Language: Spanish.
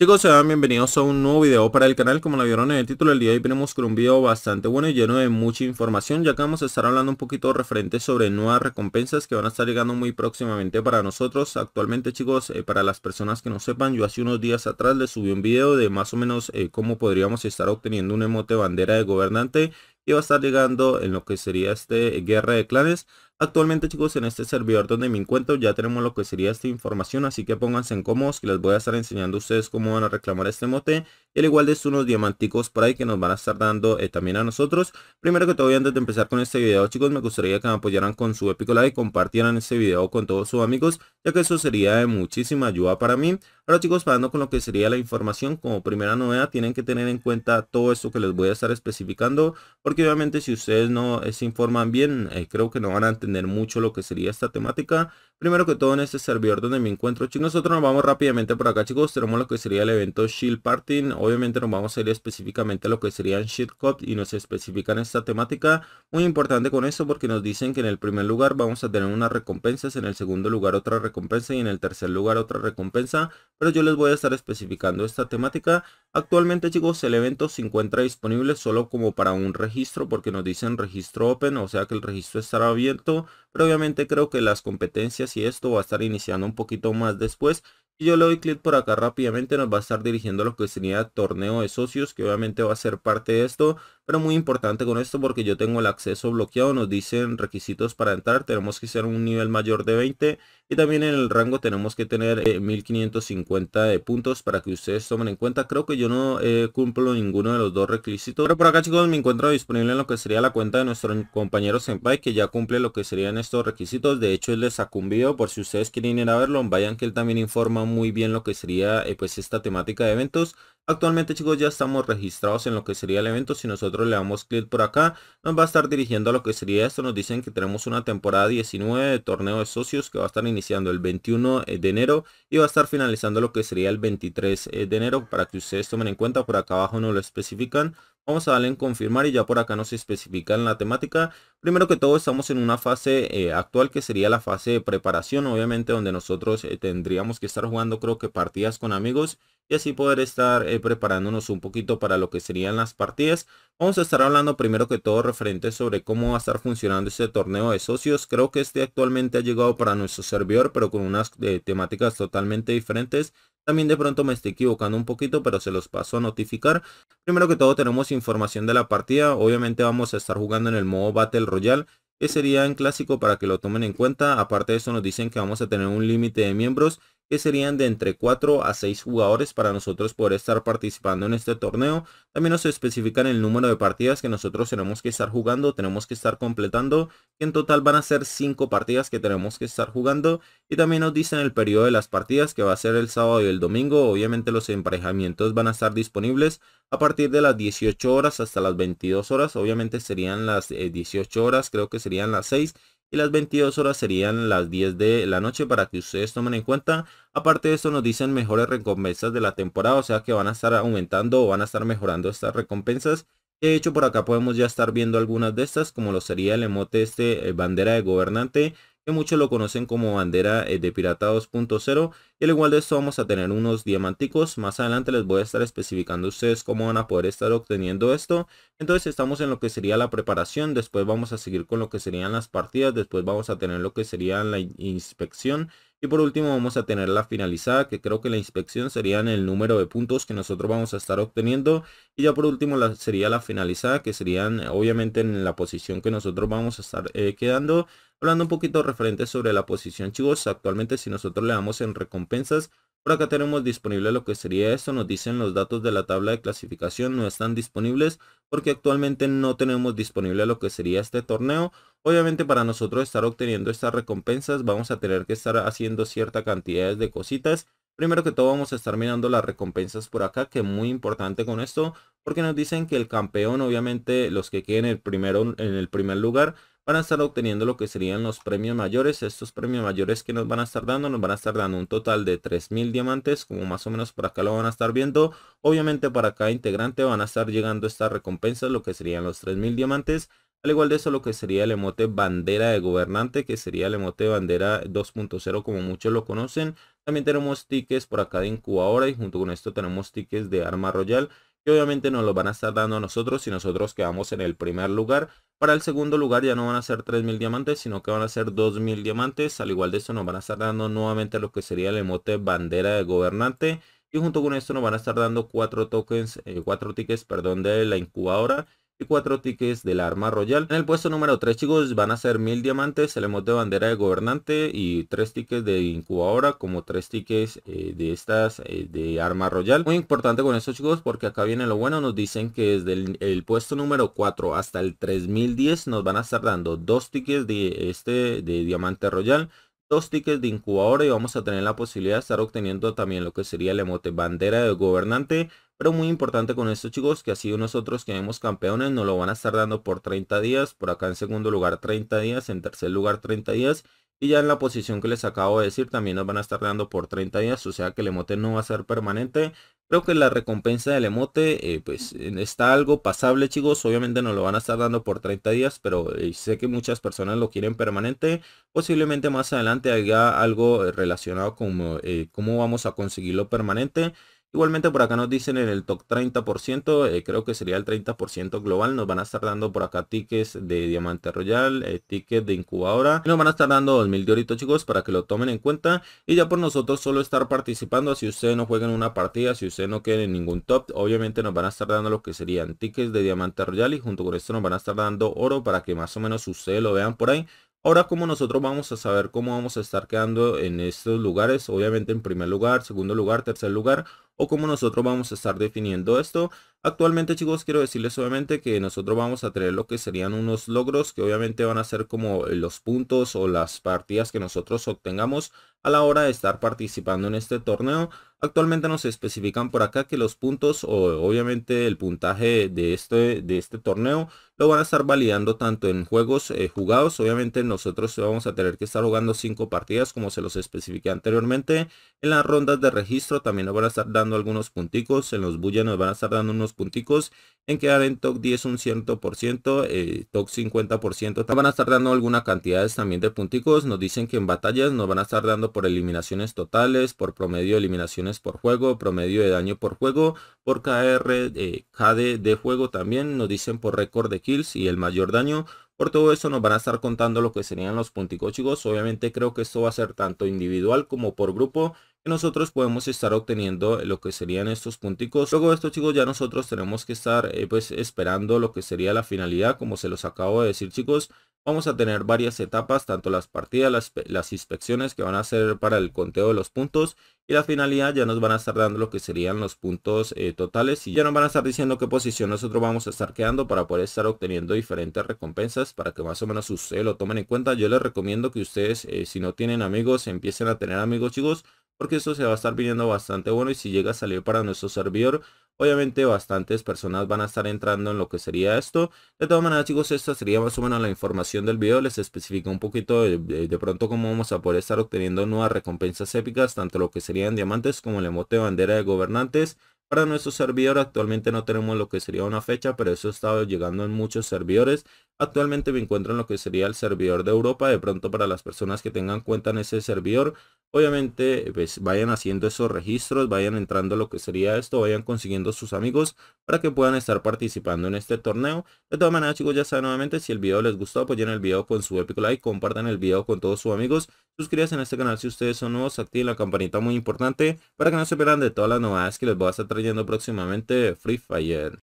Chicos, sean bienvenidos a un nuevo video para el canal, como la vieron en el título del día hoy venimos con un video bastante bueno y lleno de mucha información, ya que vamos a estar hablando un poquito referente sobre nuevas recompensas que van a estar llegando muy próximamente para nosotros. Actualmente chicos, eh, para las personas que no sepan, yo hace unos días atrás les subí un video de más o menos eh, cómo podríamos estar obteniendo un emote bandera de gobernante y va a estar llegando en lo que sería este eh, guerra de clanes Actualmente chicos en este servidor donde me encuentro ya tenemos lo que sería esta información así que pónganse en cómodos que les voy a estar enseñando a ustedes cómo van a reclamar este mote Y al igual de esto unos diamanticos por ahí que nos van a estar dando eh, también a nosotros primero que todo y antes de empezar con este video chicos me gustaría que me apoyaran con su épico like compartieran este video con todos sus amigos ya que eso sería de muchísima ayuda para mí Ahora chicos, pasando con lo que sería la información, como primera novedad tienen que tener en cuenta todo esto que les voy a estar especificando, porque obviamente si ustedes no se informan bien, eh, creo que no van a entender mucho lo que sería esta temática, Primero que todo en este servidor donde me encuentro chicos Nosotros nos vamos rápidamente por acá chicos Tenemos lo que sería el evento Shield Parting. Obviamente nos vamos a ir específicamente a lo que serían Shield Cup Y nos especifican esta temática Muy importante con eso porque nos dicen que en el primer lugar vamos a tener unas recompensas En el segundo lugar otra recompensa y en el tercer lugar otra recompensa Pero yo les voy a estar especificando esta temática Actualmente chicos el evento se encuentra disponible solo como para un registro Porque nos dicen registro open O sea que el registro estará abierto Pero obviamente creo que las competencias ...si esto va a estar iniciando un poquito más después. Y yo le doy clic por acá rápidamente, nos va a estar dirigiendo a lo que sería torneo de socios, que obviamente va a ser parte de esto. Pero muy importante con esto porque yo tengo el acceso bloqueado, nos dicen requisitos para entrar, tenemos que ser un nivel mayor de 20 y también en el rango tenemos que tener 1550 eh, de puntos para que ustedes tomen en cuenta. Creo que yo no eh, cumplo ninguno de los dos requisitos, pero por acá chicos me encuentro disponible en lo que sería la cuenta de nuestro compañero Senpai que ya cumple lo que serían estos requisitos. De hecho él les sacó un por si ustedes quieren ir a verlo, vayan que él también informa muy bien lo que sería eh, pues esta temática de eventos. Actualmente chicos ya estamos registrados en lo que sería el evento, si nosotros le damos clic por acá nos va a estar dirigiendo a lo que sería esto, nos dicen que tenemos una temporada 19 de torneo de socios que va a estar iniciando el 21 eh, de enero y va a estar finalizando lo que sería el 23 eh, de enero para que ustedes tomen en cuenta, por acá abajo no lo especifican, Vamos a darle en confirmar y ya por acá nos especifican la temática. Primero que todo estamos en una fase eh, actual que sería la fase de preparación, obviamente donde nosotros eh, tendríamos que estar jugando creo que partidas con amigos y así poder estar eh, preparándonos un poquito para lo que serían las partidas. Vamos a estar hablando primero que todo referente sobre cómo va a estar funcionando este torneo de socios. Creo que este actualmente ha llegado para nuestro servidor pero con unas temáticas totalmente diferentes también de pronto me estoy equivocando un poquito, pero se los paso a notificar. Primero que todo tenemos información de la partida. Obviamente vamos a estar jugando en el modo Battle Royale, que sería en clásico para que lo tomen en cuenta. Aparte de eso nos dicen que vamos a tener un límite de miembros que serían de entre 4 a 6 jugadores para nosotros poder estar participando en este torneo. También nos especifican el número de partidas que nosotros tenemos que estar jugando, tenemos que estar completando, en total van a ser 5 partidas que tenemos que estar jugando. Y también nos dicen el periodo de las partidas que va a ser el sábado y el domingo. Obviamente los emparejamientos van a estar disponibles a partir de las 18 horas hasta las 22 horas. Obviamente serían las 18 eh, horas, creo que serían las 6 y las 22 horas serían las 10 de la noche para que ustedes tomen en cuenta. Aparte de esto nos dicen mejores recompensas de la temporada, o sea que van a estar aumentando o van a estar mejorando estas recompensas. De hecho por acá podemos ya estar viendo algunas de estas como lo sería el emote este eh, bandera de gobernante que muchos lo conocen como bandera eh, de pirata 2.0 y al igual de esto vamos a tener unos diamanticos más adelante les voy a estar especificando ustedes cómo van a poder estar obteniendo esto entonces estamos en lo que sería la preparación después vamos a seguir con lo que serían las partidas después vamos a tener lo que sería la inspección y por último vamos a tener la finalizada, que creo que la inspección sería en el número de puntos que nosotros vamos a estar obteniendo. Y ya por último la, sería la finalizada, que serían obviamente en la posición que nosotros vamos a estar eh, quedando. Hablando un poquito referente sobre la posición chicos, actualmente si nosotros le damos en recompensas, por acá tenemos disponible lo que sería esto, nos dicen los datos de la tabla de clasificación no están disponibles porque actualmente no tenemos disponible lo que sería este torneo. Obviamente para nosotros estar obteniendo estas recompensas vamos a tener que estar haciendo cierta cantidad de cositas. Primero que todo vamos a estar mirando las recompensas por acá, que muy importante con esto, porque nos dicen que el campeón, obviamente los que queden el primero, en el primer lugar, van a estar obteniendo lo que serían los premios mayores. Estos premios mayores que nos van a estar dando, nos van a estar dando un total de 3.000 diamantes, como más o menos por acá lo van a estar viendo. Obviamente para cada integrante van a estar llegando estas recompensas, lo que serían los 3.000 diamantes. Al igual de eso lo que sería el emote bandera de gobernante, que sería el emote bandera 2.0 como muchos lo conocen. También tenemos tickets por acá de incubadora y junto con esto tenemos tickets de arma royal que obviamente nos los van a estar dando a nosotros si nosotros quedamos en el primer lugar. Para el segundo lugar ya no van a ser 3.000 diamantes, sino que van a ser 2.000 diamantes. Al igual de eso nos van a estar dando nuevamente lo que sería el emote bandera de gobernante. Y junto con esto nos van a estar dando 4 tokens, 4 eh, tickets, perdón, de la incubadora y 4 tickets la arma royal. En el puesto número 3 chicos van a ser 1000 diamantes, el emote de bandera de gobernante y tres tickets de incubadora como tres tickets eh, de estas eh, de arma royal. Muy importante con esto chicos porque acá viene lo bueno, nos dicen que desde el, puesto número 4 hasta el 3010 nos van a estar dando dos tickets de este de diamante royal dos tickets de incubadora y vamos a tener la posibilidad de estar obteniendo también lo que sería el emote bandera de gobernante. Pero muy importante con esto chicos, que así nosotros que vemos campeones nos lo van a estar dando por 30 días. Por acá en segundo lugar 30 días, en tercer lugar 30 días. Y ya en la posición que les acabo de decir también nos van a estar dando por 30 días, o sea que el emote no va a ser permanente, Creo que la recompensa del emote eh, pues está algo pasable chicos, obviamente nos lo van a estar dando por 30 días, pero eh, sé que muchas personas lo quieren permanente, posiblemente más adelante haya algo eh, relacionado con cómo vamos a conseguirlo permanente Igualmente por acá nos dicen en el top 30%, eh, creo que sería el 30% global, nos van a estar dando por acá tickets de Diamante Royal, eh, tickets de incubadora, nos van a estar dando 2000 de oritos chicos para que lo tomen en cuenta y ya por nosotros solo estar participando, si ustedes no juegan una partida, si ustedes no queden en ningún top, obviamente nos van a estar dando lo que serían tickets de Diamante Royal y junto con esto nos van a estar dando oro para que más o menos ustedes lo vean por ahí Ahora, como nosotros vamos a saber cómo vamos a estar quedando en estos lugares? Obviamente en primer lugar, segundo lugar, tercer lugar. O cómo nosotros vamos a estar definiendo esto. Actualmente chicos quiero decirles obviamente que nosotros vamos a tener lo que serían unos logros que obviamente van a ser como eh, los puntos o las partidas que nosotros obtengamos a la hora de estar participando en este torneo. Actualmente nos especifican por acá que los puntos o obviamente el puntaje de este, de este torneo lo van a estar validando tanto en juegos eh, jugados. Obviamente nosotros vamos a tener que estar jugando 5 partidas como se los especifiqué anteriormente. En las rondas de registro también nos van a estar dando algunos punticos. En los bulla nos van a estar dando unos punticos. En quedar en top 10 un 100%, eh, top 50%. Nos van a estar dando algunas cantidades también de punticos. Nos dicen que en batallas nos van a estar dando por eliminaciones totales, por promedio de eliminaciones por juego, promedio de daño por juego, por KR, eh, KD de juego también. Nos dicen por récord de kills y el mayor daño. Por todo eso nos van a estar contando lo que serían los punticos chicos. Obviamente creo que esto va a ser tanto individual como por grupo nosotros podemos estar obteniendo lo que serían estos punticos luego de esto chicos ya nosotros tenemos que estar eh, pues esperando lo que sería la finalidad como se los acabo de decir chicos vamos a tener varias etapas tanto las partidas las, las inspecciones que van a hacer para el conteo de los puntos y la finalidad ya nos van a estar dando lo que serían los puntos eh, totales y ya nos van a estar diciendo qué posición nosotros vamos a estar quedando para poder estar obteniendo diferentes recompensas para que más o menos ustedes lo tomen en cuenta yo les recomiendo que ustedes eh, si no tienen amigos empiecen a tener amigos chicos porque esto se va a estar viniendo bastante bueno y si llega a salir para nuestro servidor, obviamente bastantes personas van a estar entrando en lo que sería esto. De todas maneras chicos, esta sería más o menos la información del video, les especifico un poquito de, de, pronto cómo vamos a poder estar obteniendo nuevas recompensas épicas, tanto lo que serían diamantes como el emote bandera de gobernantes. Para nuestro servidor actualmente no tenemos lo que sería una fecha, pero eso ha estado llegando en muchos servidores. Actualmente me encuentro en lo que sería el servidor de Europa. De pronto para las personas que tengan cuenta en ese servidor, obviamente pues, vayan haciendo esos registros, vayan entrando lo que sería esto, vayan consiguiendo sus amigos para que puedan estar participando en este torneo. De todas maneras chicos, ya saben nuevamente, si el video les gustó, apoyen el video con su épico like, compartan el video con todos sus amigos, suscríbanse en este canal si ustedes son nuevos, activen la campanita muy importante para que no se pierdan de todas las novedades que les voy a hacer trayendo próximamente Free Fire.